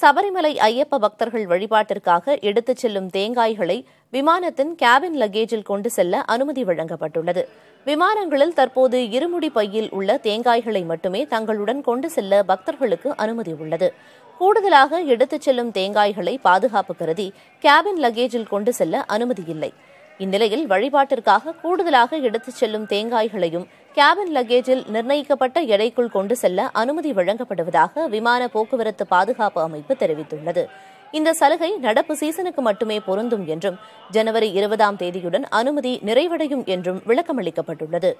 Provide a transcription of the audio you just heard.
சபரிமலை ஐயப்ப பக்தர்கள் வழிபாட்டிற்காக எடுத்துச் செல்லும் தேங்காய்களை விமானத்தின் கேபின் லக்கேஜில் கொண்டு செல்ல அனுமதி வழங்கப்பட்டுள்ளது விமானங்களில் தற்போது இருமுடி பையில் உள்ள தேங்காய்களை மட்டுமே தங்களுடன் கொண்டு செல்ல பக்தர்களுக்கு அனுமதி உள்ளது கூடுதலாக எடுத்துச் செல்லும் தேங்காய்களை பாதுகாப்பு கருதி கேபின் லக்கேஜில் கொண்டு செல்ல அனுமதி இல்லை இந்நிலையில் வழிபாட்டிற்காக கூடுதலாக எடுத்துச் செல்லும் தேங்காய்களையும் கேபின் லக்கேஜில் நிர்ணயிக்கப்பட்ட எடைக்குள் கொண்டு செல்ல அனுமதி வழங்கப்படுவதாக விமான போக்குவரத்து பாதுகாப்பு அமைப்பு தெரிவித்துள்ளது இந்த சலுகை நடப்பு சீசனுக்கு மட்டுமே பொருந்தும் என்றும் ஜனவரி இருபதாம் தேதியுடன் அனுமதி நிறைவடையும் என்றும் விளக்கமளிக்கப்பட்டுள்ளது